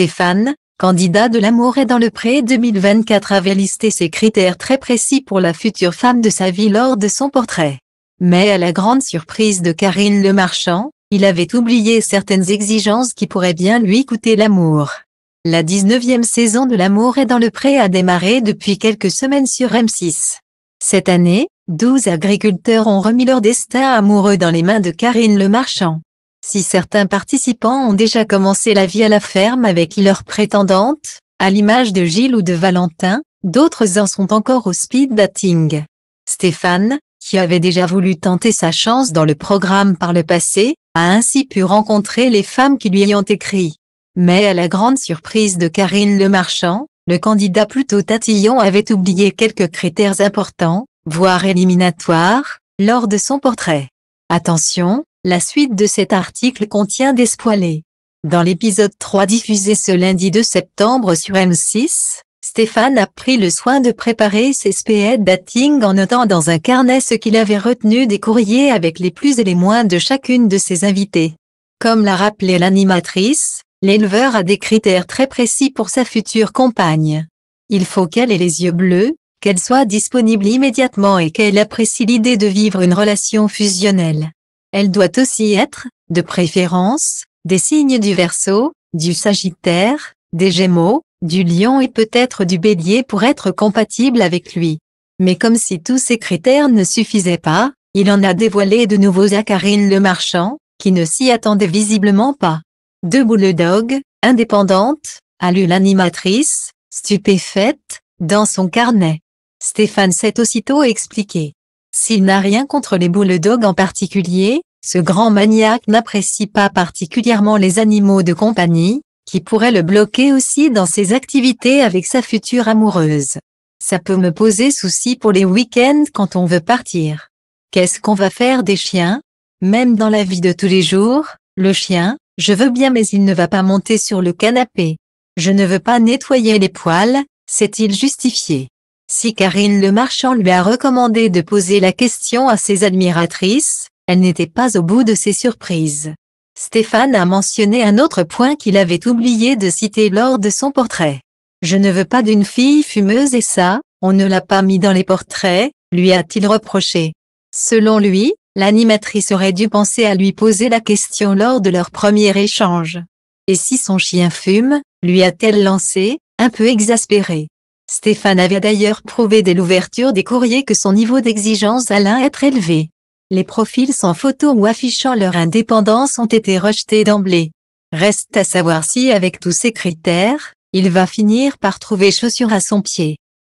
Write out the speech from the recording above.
Stéphane, candidat de l'amour et dans le pré 2024 avait listé ses critères très précis pour la future femme de sa vie lors de son portrait. Mais à la grande surprise de Karine Le Marchand, il avait oublié certaines exigences qui pourraient bien lui coûter l'amour. La 19e saison de l'amour est dans le pré a démarré depuis quelques semaines sur M6. Cette année, 12 agriculteurs ont remis leur destin amoureux dans les mains de Karine Le Marchand. Si certains participants ont déjà commencé la vie à la ferme avec leur prétendante, à l'image de Gilles ou de Valentin, d'autres en sont encore au speed dating. Stéphane, qui avait déjà voulu tenter sa chance dans le programme par le passé, a ainsi pu rencontrer les femmes qui lui ont écrit. Mais à la grande surprise de Karine Lemarchand, le candidat plutôt tatillon avait oublié quelques critères importants, voire éliminatoires, lors de son portrait. Attention, la suite de cet article contient des spoilers. Dans l'épisode 3 diffusé ce lundi 2 septembre sur M6, Stéphane a pris le soin de préparer ses speed dating en notant dans un carnet ce qu'il avait retenu des courriers avec les plus et les moins de chacune de ses invités. Comme l'a rappelé l'animatrice, l'éleveur a des critères très précis pour sa future compagne. Il faut qu'elle ait les yeux bleus, qu'elle soit disponible immédiatement et qu'elle apprécie l'idée de vivre une relation fusionnelle. Elle doit aussi être, de préférence, des signes du Verseau, du Sagittaire, des Gémeaux, du Lion et peut-être du Bélier pour être compatible avec lui. Mais comme si tous ces critères ne suffisaient pas, il en a dévoilé de nouveaux à Karine le Marchand, qui ne s'y attendait visiblement pas. Deux bulldogs, indépendante, a lu l'animatrice, stupéfaite, dans son carnet. Stéphane s'est aussitôt expliqué. S'il n'a rien contre les bulldogs en particulier, ce grand maniaque n'apprécie pas particulièrement les animaux de compagnie, qui pourraient le bloquer aussi dans ses activités avec sa future amoureuse. Ça peut me poser souci pour les week-ends quand on veut partir. Qu'est-ce qu'on va faire des chiens Même dans la vie de tous les jours, le chien, je veux bien mais il ne va pas monter sur le canapé. Je ne veux pas nettoyer les poils, c'est-il justifié si Karine Le Marchand lui a recommandé de poser la question à ses admiratrices, elle n'était pas au bout de ses surprises. Stéphane a mentionné un autre point qu'il avait oublié de citer lors de son portrait. Je ne veux pas d'une fille fumeuse et ça, on ne l'a pas mis dans les portraits, lui a-t-il reproché. Selon lui, l'animatrice aurait dû penser à lui poser la question lors de leur premier échange. Et si son chien fume, lui a-t-elle lancé, un peu exaspéré. Stéphane avait d'ailleurs prouvé dès l'ouverture des courriers que son niveau d'exigence allait être élevé. Les profils sans photo ou affichant leur indépendance ont été rejetés d'emblée. Reste à savoir si avec tous ces critères, il va finir par trouver chaussure à son pied.